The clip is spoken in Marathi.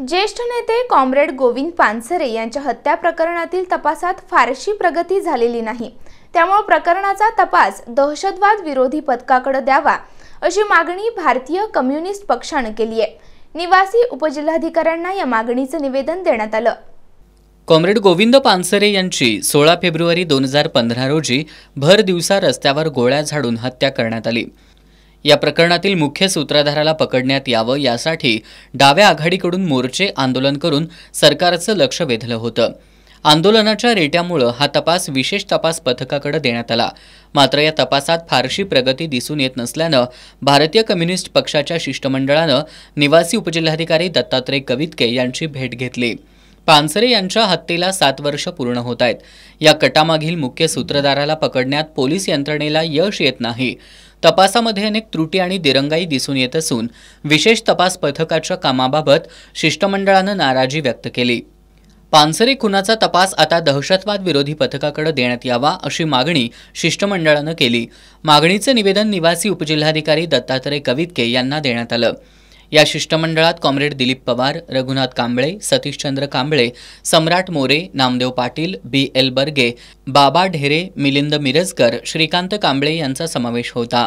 ज्येष्ठ नेते कॉम्रेड गोविंद पानसरे यांच्या हत्या प्रकरणातील तपासात फारशी प्रगती झालेली नाही त्यामुळे प्रकरणाचा तपास दहशतवाद विरोधी पथकाकडे द्यावा अशी मागणी भारतीय कम्युनिस्ट पक्षानं केली आहे निवासी उपजिल्हाधिकाऱ्यांना या मागणीचं निवेदन देण्यात आलं कॉम्रेड गोविंद पानसरे यांची सोळा फेब्रुवारी दोन हजार पंधरा रोजी भर दिवसा रस्त्यावर गोळ्या झाडून हत्या करण्यात आली या प्रकरणातील मुख्य सूत्रधाराला पकडण्यात यावं यासाठी डाव्या आघाडीकडून मोर्चे आंदोलन करून सरकारचं लक्ष वेधलं होतं आंदोलनाच्या रेट्यामुळं हा तपास विशेष तपास पथकाकडे देण्यात आला मात्र या तपासात फारशी प्रगती दिसून येत नसल्यानं भारतीय कम्युनिस्ट पक्षाच्या शिष्टमंडळानं निवासी उपजिल्हाधिकारी दत्तात्रय कवितके यांची भेट घेतली पानसरे यांच्या हत्येला सात वर्ष पूर्ण होत आहेत या कटामागील मुख्य सूत्रधाराला पकडण्यात पोलीस यंत्रणेला यश येत नाही तपासामध्ये अनेक त्रुटी आणि दिरंगाई दिसून येत असून विशेष तपास पथकाच्या कामाबाबत शिष्टमंडळानं नाराजी व्यक्त केली पानसरे खुनाचा तपास आता दहशतवाद विरोधी पथकाकडे देण्यात यावा अशी मागणी शिष्टमंडळानं केली मागणीचं निवेदन निवासी उपजिल्हाधिकारी दत्तात्रय कवितके यांना देण्यात आलं या शिष्टमंडळात comrade Dilip Pawar Raghunath Kamble Satishchandra Kamble Samrat More Namdev Patil B L Barge Baba Dhere Milind Mirajkar Shrikant Kamble यांचा समावेश होता